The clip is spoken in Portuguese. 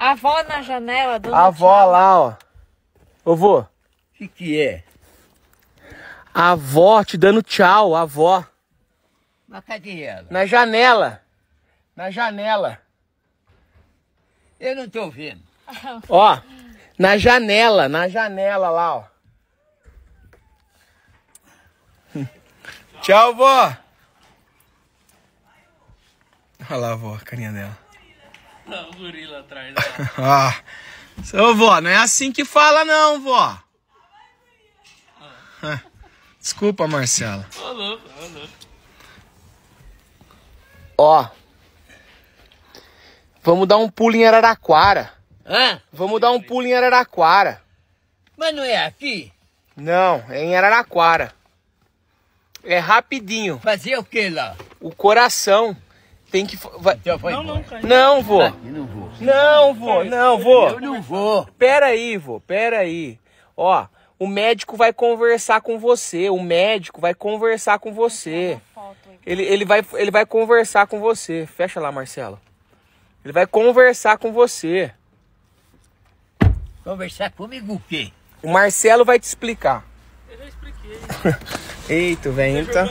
A avó na janela, do. A avó lá, ó. Ô, vô. O que, que é? A avó te dando tchau, a avó. Mas cadê ela? Na janela. Na janela. Eu não tô ouvindo. ó, na janela, na janela lá, ó. Tchau, vó. Olha lá, vó, a carinha dela um gorila atrás ah. Seu vó, não é assim que fala não, vó. Desculpa, Marcela. Ó. Vamos dar um pulo em Araraquara. Hã? Vamos dar um pulo em Araraquara. Mas não é aqui? Não, é em Araraquara. É rapidinho. Fazer o que lá? O coração. Tem que. Vai... não, não, vou. não vou. Não vou, não vou. Eu não vou. Pera aí, vô, pera aí. Ó, o médico vai conversar com você. O médico vai conversar com você. Ele, ele, vai, ele vai conversar com você. Fecha lá, Marcelo. Ele vai conversar com você. Conversar comigo o quê? O Marcelo vai te explicar. Eu já expliquei. Eita, velho. Então. Tá-